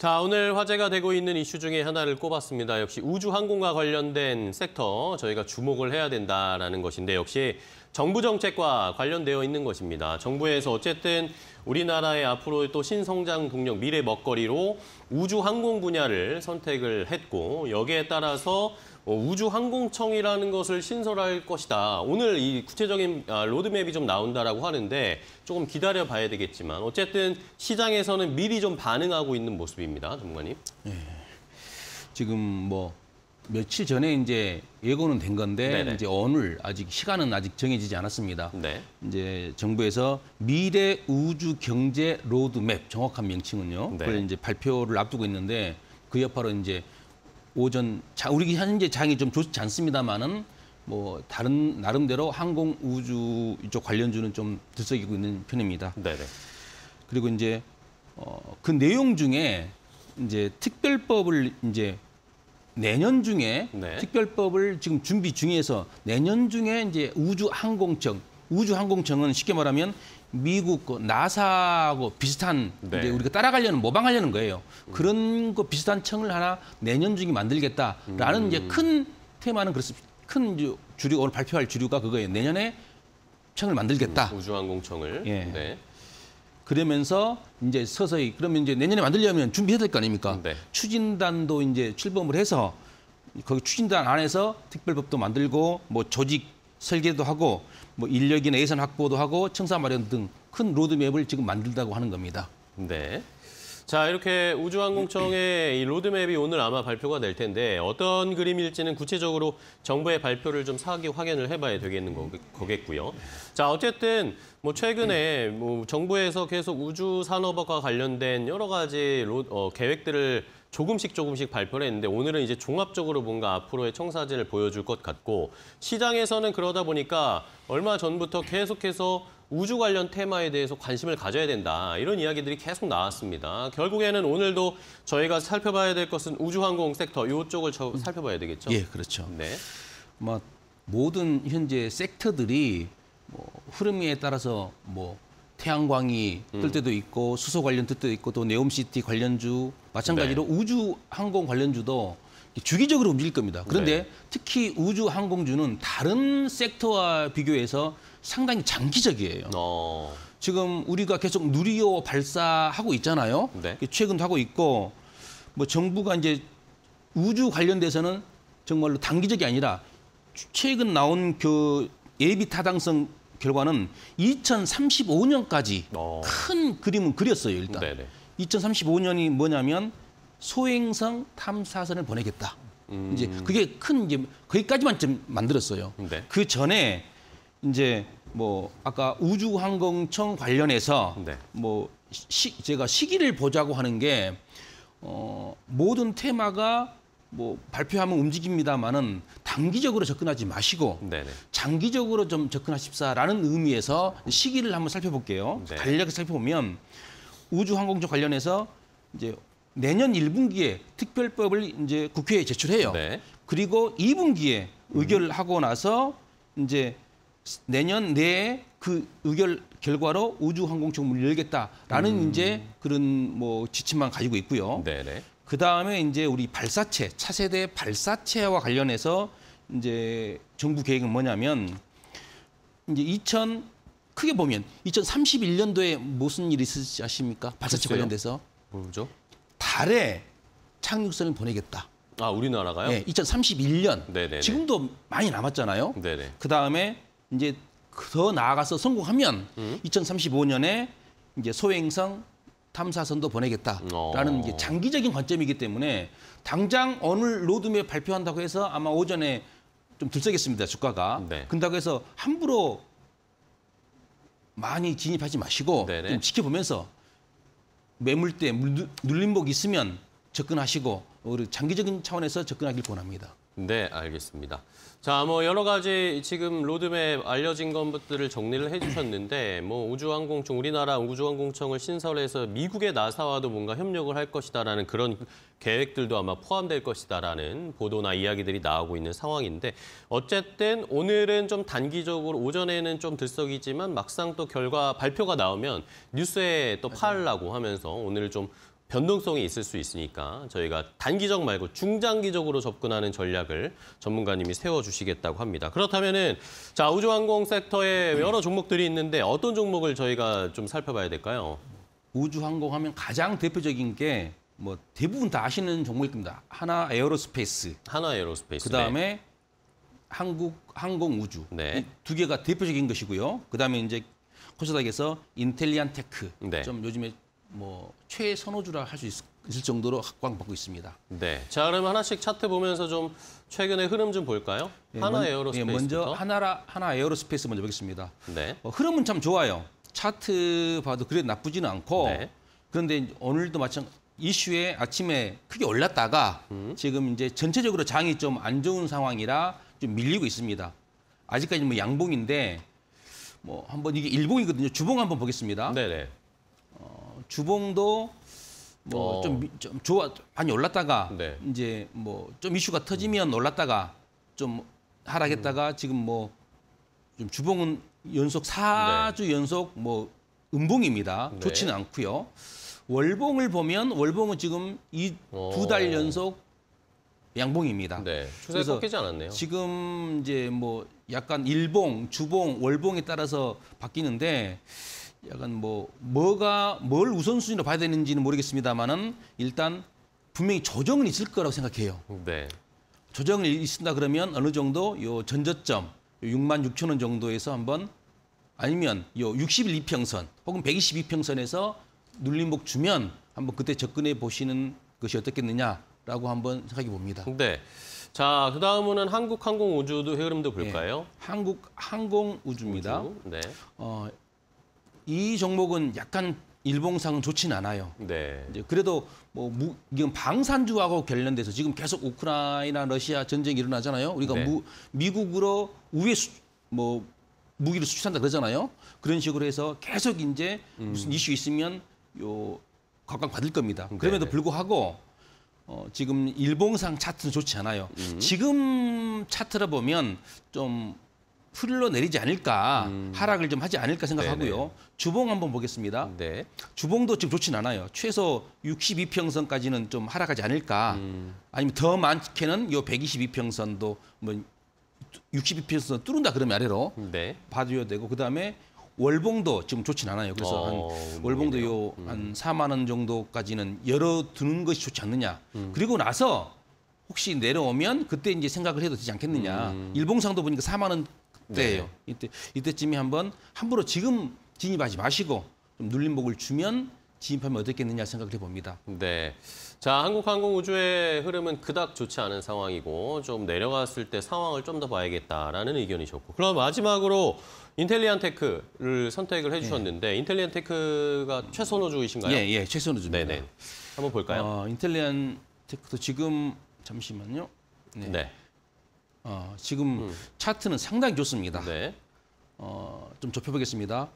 자, 오늘 화제가 되고 있는 이슈 중에 하나를 꼽았습니다. 역시 우주항공과 관련된 섹터 저희가 주목을 해야 된다라는 것인데 역시 정부 정책과 관련되어 있는 것입니다. 정부에서 어쨌든 우리나라의 앞으로 또 신성장 동력 미래 먹거리로 우주항공 분야를 선택을 했고 여기에 따라서 어, 우주항공청이라는 것을 신설할 것이다. 오늘 이 구체적인 아, 로드맵이 좀 나온다라고 하는데 조금 기다려봐야 되겠지만 어쨌든 시장에서는 미리 좀 반응하고 있는 모습입니다. 전문가님. 예. 지금 뭐 며칠 전에 이제 예고는 된 건데 네네. 이제 오늘 아직 시간은 아직 정해지지 않았습니다. 네. 이제 정부에서 미래 우주 경제 로드맵 정확한 명칭은요. 네. 그걸 이제 발표를 앞두고 있는데 그 여파로 이제 오전 자 우리 현재 장이 좀 좋지 않습니다만은 뭐 다른 나름대로 항공 우주 이쪽 관련주는 좀 들썩이고 있는 편입니다. 네네. 그리고 이제 어, 그 내용 중에 이제 특별법을 이제 내년 중에 네. 특별법을 지금 준비 중에서 내년 중에 이제 우주항공청 우주항공청은 쉽게 말하면 미국 그 나사하고 비슷한 네. 이제 우리가 따라가려는 모방하려는 거예요. 그런 거 비슷한 청을 하나 내년 중에 만들겠다라는 음. 이제 큰 테마는 그렇습니다. 큰 주류 오늘 발표할 주류가 그거예요. 내년에 청을 만들겠다. 음, 우주항공청을. 예. 네. 그러면서 이제 서서히 그러면 이제 내년에 만들려면 준비해야 될 거 아닙니까? 네. 추진단도 이제 출범을 해서 거기 추진단 안에서 특별법도 만들고 뭐 조직 설계도 하고 뭐 인력이나 예산 확보도 하고 청사 마련 등 큰 로드맵을 지금 만들다고 하는 겁니다. 네. 자 이렇게 우주항공청의 로드맵이 오늘 아마 발표가 될 텐데 어떤 그림일지는 구체적으로 정부의 발표를 좀 사기 확인을 해봐야 되겠는 거겠고요. 자 어쨌든 뭐 최근에 뭐 정부에서 계속 우주 산업과 관련된 여러 가지 로, 어, 계획들을 조금씩 조금씩 발표를 했는데 오늘은 이제 종합적으로 뭔가 앞으로의 청사진을 보여줄 것 같고 시장에서는 그러다 보니까 얼마 전부터 계속해서 우주 관련 테마에 대해서 관심을 가져야 된다. 이런 이야기들이 계속 나왔습니다. 결국에는 오늘도 저희가 살펴봐야 될 것은 우주항공 섹터 이쪽을 살펴봐야 되겠죠. 예, 그렇죠. 네. 뭐 모든 현재 섹터들이 뭐 흐름에 따라서 뭐 태양광이 음. 뜰 때도 있고 수소 관련 뜰 때도 있고 또 네옴시티 관련주 마찬가지로 네. 우주 항공 관련주도 주기적으로 움직일 겁니다. 그런데 네. 특히 우주 항공주는 다른 섹터와 비교해서 상당히 장기적이에요. 어. 지금 우리가 계속 누리호 발사하고 있잖아요. 네. 최근도 하고 있고 뭐 정부가 이제 우주 관련돼서는 정말로 단기적이 아니라 최근 나온 그 예비 타당성 결과는 2035년까지 어. 큰 그림은 그렸어요, 일단. 네네. 2035년이 뭐냐면 소행성 탐사선을 보내겠다. 음. 이제 그게 큰 이제 거기까지만 좀 만들었어요. 네. 그 전에 이제 뭐 아까 우주항공청 관련해서 네. 뭐 시, 제가 시기를 보자고 하는 게 어, 모든 테마가 뭐 발표하면 움직입니다만은 단기적으로 접근하지 마시고 네네. 장기적으로 좀 접근하십사라는 의미에서 시기를 한번 살펴볼게요. 네. 간략하게 살펴보면 우주항공청 관련해서 이제 내년 1분기에 특별법을 이제 국회에 제출해요. 네. 그리고 2분기에 의결을 음. 하고 나서 이제 내년 내에 그 의결 결과로 우주항공청문을 열겠다라는 음. 이제 그런 뭐 지침만 가지고 있고요. 네네. 그 다음에 이제 우리 발사체, 차세대 발사체와 관련해서 이제 정부 계획은 뭐냐면 이제 2000 크게 보면 2031년도에 무슨 일이 있을지 아십니까? 발사체 글쎄요? 관련돼서. 뭐죠? 달에 착륙선을 보내겠다. 아, 우리나라가요? 네, 예, 2031년. 네네네. 지금도 많이 남았잖아요. 네네. 그다음에 이제 더 나아가서 성공하면 음? 2035년에 이제 소행성 탐사선도 보내겠다라는 어. 장기적인 관점이기 때문에 당장 오늘 로드맵 발표한다고 해서 아마 오전에 좀 들썩였습니다 주가가. 네. 근다고 해서 함부로 많이 진입하지 마시고 네네. 좀 지켜보면서 매물 때 눌림목 있으면 접근하시고 우리 장기적인 차원에서 접근하길 권합니다. 네, 알겠습니다. 자, 뭐 여러 가지 지금 로드맵 알려진 것들을 정리를 해주셨는데 뭐 우주항공청, 우리나라 우주항공청을 신설해서 미국의 나사와도 뭔가 협력을 할 것이다라는 그런 계획들도 아마 포함될 것이다라는 보도나 이야기들이 나오고 있는 상황인데 어쨌든 오늘은 좀 단기적으로 오전에는 좀 들썩이지만 막상 또 결과 발표가 나오면 뉴스에 또 팔라고 하면서 오늘 좀 변동성이 있을 수 있으니까 저희가 단기적 말고 중장기적으로 접근하는 전략을 전문가님이 세워주시겠다고 합니다. 그렇다면은 자 우주항공 섹터에 여러 종목들이 있는데 어떤 종목을 저희가 좀 살펴봐야 될까요? 우주항공 하면 가장 대표적인 게 뭐 대부분 다 아시는 종목일 겁니다. 하나 에어로스페이스, 하나 에어로스페이스, 그 다음에 네. 한국 항공 우주 네. 두 개가 대표적인 것이고요. 그 다음에 이제 코스닥에서 인텔리안 테크 네. 좀 요즘에 뭐 최선호주라 할 수 있을 정도로 각광받고 있습니다. 네. 자, 그럼 하나씩 차트 보면서 좀 최근의 흐름 좀 볼까요? 네, 하나 먼, 예, 에어로스페이스. 네, 먼저 하나라 하나 에어로스페이스 먼저 보겠습니다. 네. 어, 흐름은 참 좋아요. 차트 봐도 그래 도 나쁘지는 않고 네. 그런데 오늘도 마찬 가지 이슈에 아침에 크게 올랐다가 음. 지금 이제 전체적으로 장이 좀 안 좋은 상황이라 좀 밀리고 있습니다. 아직까지 뭐 양봉인데 뭐 한번 이게 일봉이거든요. 주봉 한번 보겠습니다. 네네. 주봉도 뭐좀좀 어. 좀 좋아 많이 올랐다가 네. 이제 뭐 좀 이슈가 터지면 올랐다가 좀 하락했다가 음. 지금 뭐 좀 주봉은 연속 4주 네. 연속 뭐 음봉입니다. 네. 좋지는 않고요. 월봉을 보면 월봉은 지금 이 두달 어. 연속 양봉입니다. 네. 그래서 꺾이지 않았네요. 지금 이제 뭐 약간 일봉, 주봉, 월봉에 따라서 바뀌는데 약간 뭐 뭐가 뭘 우선순위로 봐야 되는지는 모르겠습니다만은 일단 분명히 조정은 있을 거라고 생각해요. 네. 조정을 있습니다 그러면 어느 정도 요 전저점 6만 6천 원 정도에서 한번 아니면 요6 0 2평선 혹은 122평선에서 눌림목 주면 한번 그때 접근해 보시는 것이 어떻겠느냐라고 한번 생각해 봅니다. 네. 자, 그 다음은 한국항공우주도 흐름도 볼까요? 네. 한국항공우주입니다. 우주? 네. 어, 이 종목은 약간 일봉상은 좋진 않아요. 네. 이제 그래도 뭐 무, 이건 방산주하고 관련돼서 지금 계속 우크라이나 러시아 전쟁이 일어나잖아요. 우리가 네. 무, 미국으로 우회 수, 뭐 무기를 수출한다 그러잖아요. 그런 식으로 해서 계속 이제 음. 무슨 이슈 있으면 요 각광 받을 겁니다. 네. 그럼에도 불구하고 어, 지금 일봉상 차트는 좋지 않아요. 음. 지금 차트를 보면 좀 풀로 내리지 않을까 음. 하락을 좀 하지 않을까 생각하고요. 네네. 주봉 한번 보겠습니다. 네. 주봉도 지금 좋진 않아요. 최소 62평선까지는 좀 하락하지 않을까. 음. 아니면 더 많게는 요 122평선도 뭐 62평선 뚫는다 그러면 아래로 네. 봐줘야 되고 그다음에 월봉도 지금 좋진 않아요. 그래서 어, 한 월봉도 요한 음. 4만 원 정도까지는 열어두는 것이 좋지 않느냐. 음. 그리고 나서 혹시 내려오면 그때 이제 생각을 해도 되지 않겠느냐. 음. 일봉상도 보니까 4만 원 때예요. 네. 이때 이때쯤에 한번 함부로 지금 진입하지 마시고 좀 눌림목을 주면 진입하면 어떻겠느냐 생각을 해봅니다. 네. 자, 한국항공우주의 흐름은 그닥 좋지 않은 상황이고 좀 내려갔을 때 상황을 좀 더 봐야겠다라는 의견이셨고 그럼 마지막으로 인텔리안테크를 선택을 해주셨는데 예. 네. 인텔리안테크가 최선호주이신가요? 예, 예, 최선호주입니다. 네네. 한번 볼까요? 어, 인텔리안테크도 지금 잠시만요. 네. 네. 어, 지금 음. 차트는 상당히 좋습니다. 네. 어, 좀 좁혀보겠습니다.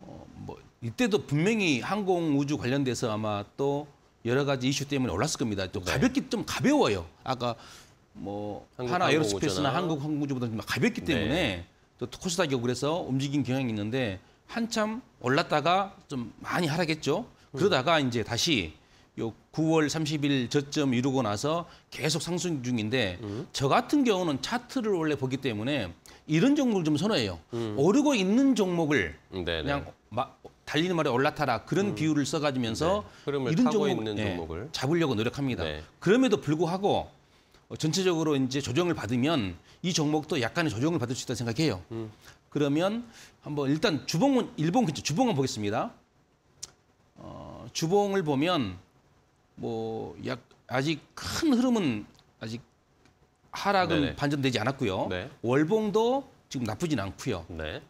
어, 뭐 이때도 분명히 항공 우주 관련돼서 아마 또 여러 가지 이슈 때문에 올랐을 겁니다. 또 네. 가볍기 좀 가벼워요. 아까 뭐 하나 에어로스페이스나 한국 항공우주보다 좀 가볍기 네. 때문에 네. 또 코스닥이 고 그래서 움직인 경향이 있는데 한참 올랐다가 좀 많이 하락했죠. 그러다가 이제 다시 요 9월 30일 저점 이루고 나서 계속 상승 중인데 음. 저 같은 경우는 차트를 원래 보기 때문에 이런 종목을 좀 선호해요. 음. 오르고 있는 종목을 네네. 그냥 마, 달리는 말에 올라타라 그런 음. 비율을 써가지면서 네. 이런 종목, 을 네, 잡으려고 노력합니다. 네. 그럼에도 불구하고 어, 전체적으로 이제 조정을 받으면 이 종목도 약간의 조정을 받을 수 있다고 생각해요. 음. 그러면 한번 일단 주봉은 일본 그처 주봉을 보겠습니다. 어, 주봉을 보면 뭐약 아직 큰 흐름은 아직 하락은 네네. 반전되지 않았고요. 네. 월봉도 지금 나쁘진 않고요. 네.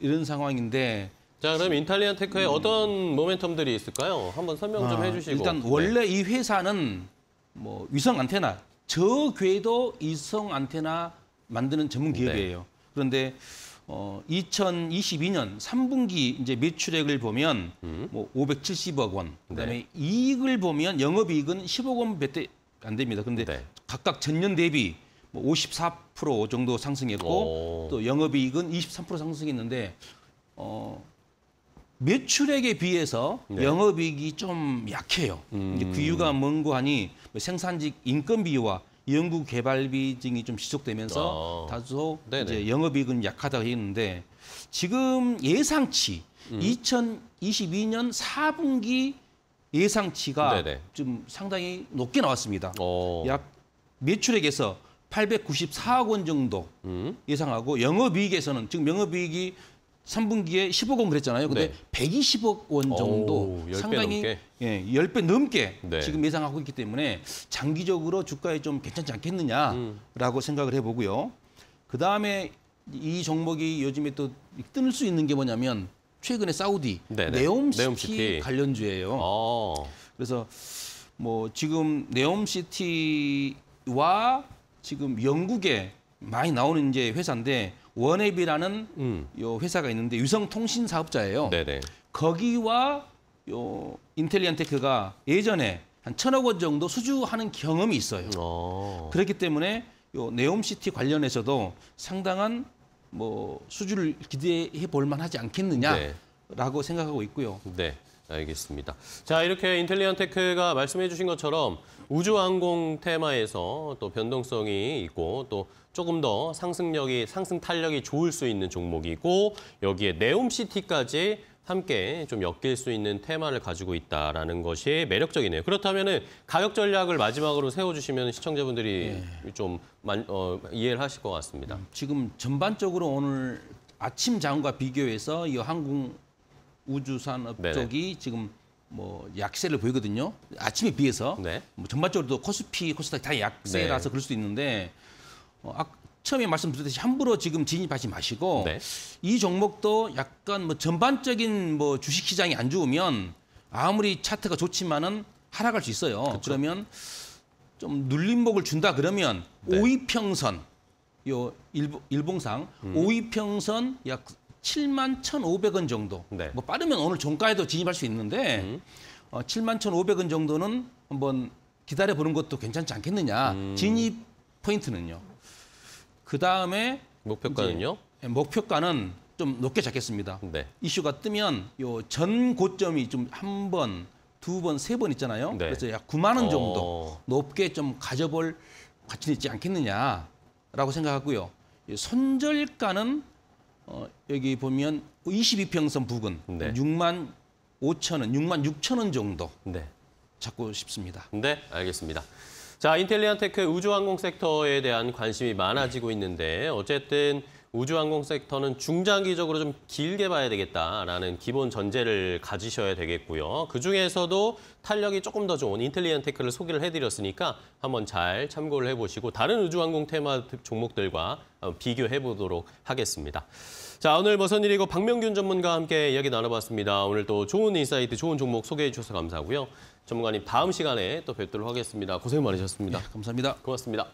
이런 상황인데 자 그럼 인탈리안 테크에 음... 어떤 모멘텀들이 있을까요? 한번 설명 좀 아, 해주시고 일단 네. 원래 네. 이 회사는 뭐 위성 안테나 저궤도 위성 안테나 만드는 전문 네. 기업이에요. 그런데 어, 2022년 3분기 이제 매출액을 보면 음. 뭐 570억 원, 네. 그다음에 네. 이익을 보면 영업이익은 10억 원밖에 안 됩니다. 근데 네. 각각 전년 대비 뭐54% 정도 상승했고 오. 또 영업이익은 23% 상승했는데 어, 매출액에 비해서 네. 영업이익이 좀 약해요. 음. 이제 그 이유가 뭔고 하니 생산직 인건비와 연구 개발비 등이 좀 지속되면서 아. 다소 네네. 이제 영업이익은 약하다고 했는데 지금 예상치 음. 2022년 4분기 예상치가 네네. 좀 상당히 높게 나왔습니다. 오. 어. 약 매출액에서 894억 원 정도 음? 예상하고 영업이익에서는 지금 영업이익이 3분기에 10억 원 그랬잖아요. 근데 네. 120억 원 정도 오, 상당히 넘게. 예, 10배 넘게 네. 지금 예상하고 있기 때문에 장기적으로 주가에 좀 괜찮지 않겠느냐라고 음. 생각을 해보고요. 그다음에 이 종목이 요즘에 또 뜰 수 있는 게 뭐냐면 최근에 사우디 네, 네. 네옴시티, 네옴시티. 관련주예요. 오. 아. 그래서 뭐 지금 네옴시티와 지금 영국의 많이 나오는 이제 회사인데 원앱이라는 음. 요 회사가 있는데 위성 통신 사업자예요. 네네. 거기와 요 인텔리안테크가 예전에 한 천억 원 정도 수주하는 경험이 있어요. 오. 어. 그렇기 때문에 요 네옴시티 관련해서도 상당한 뭐 수주를 기대해 볼 만하지 않겠느냐라고 네. 생각하고 있고요. 네. 알겠습니다. 자, 이렇게 인텔리언 테크가 말씀해 주신 것처럼 우주항공 테마에서 또 변동성이 있고 또 조금 더 상승력이, 상승 탄력이 좋을 수 있는 종목이고 여기에 네옴시티까지 함께 좀 엮일 수 있는 테마를 가지고 있다라는 것이 매력적이네요. 그렇다면 가격 전략을 마지막으로 세워주시면 시청자분들이 네. 좀 어, 이해를 하실 것 같습니다. 음, 지금 전반적으로 오늘 아침 장과 비교해서 이 항공 우주산업 네네. 쪽이 지금 뭐 약세를 보이거든요. 아침에 비해서 네. 뭐 전반적으로 도 코스피, 코스닥 다 약세라서 네. 그럴 수도 있는데 어, 아, 처음에 말씀드렸듯이 함부로 지금 진입하지 마시고 네. 이 종목도 약간 뭐 전반적인 뭐 주식 시장이 안 좋으면 아무리 차트가 좋지만은 하락할 수 있어요. 그쵸. 그러면 좀 눌림목을 준다 그러면 네. 오이평선 요 일봉상 음. 오이평선 약 7만 1,500원 정도. 네. 뭐 빠르면 오늘 종가에도 진입할 수 있는데 음. 어, 7만 1,500원 정도는 한번 기다려 보는 것도 괜찮지 않겠느냐. 음. 진입 포인트는요. 그 다음에 목표가는요? 예, 목표가는 좀 높게 잡겠습니다. 네. 이슈가 뜨면 요 전 고점이 좀 한 번, 두 번, 세 번 있잖아요. 네. 그래서 약 9만 원 정도 어... 높게 좀 가져볼 가치는 있지 않겠느냐라고 생각하고요. 손절가는 어, 여기 보면 22평선 부근 네. 6만 5천 원, 6만 6천 원 정도 네. 잡고 싶습니다. 네, 알겠습니다. 자, 인텔리안 테크 우주항공 섹터에 대한 관심이 많아지고 있는데 어쨌든 우주항공 섹터는 중장기적으로 좀 길게 봐야 되겠다라는 기본 전제를 가지셔야 되겠고요. 그중에서도 탄력이 조금 더 좋은 인텔리언 테크를 소개를 해드렸으니까 한번 잘 참고를 해보시고 다른 우주항공 테마 종목들과 어, 비교해보도록 하겠습니다. 자 오늘 버선일이고 박명균 전문가와 함께 이야기 나눠봤습니다. 오늘 또 좋은 인사이트, 좋은 종목 소개해 주셔서 감사하고요. 전문가님 다음 시간에 또 뵙도록 하겠습니다. 고생 많으셨습니다. 네, 감사합니다. 고맙습니다.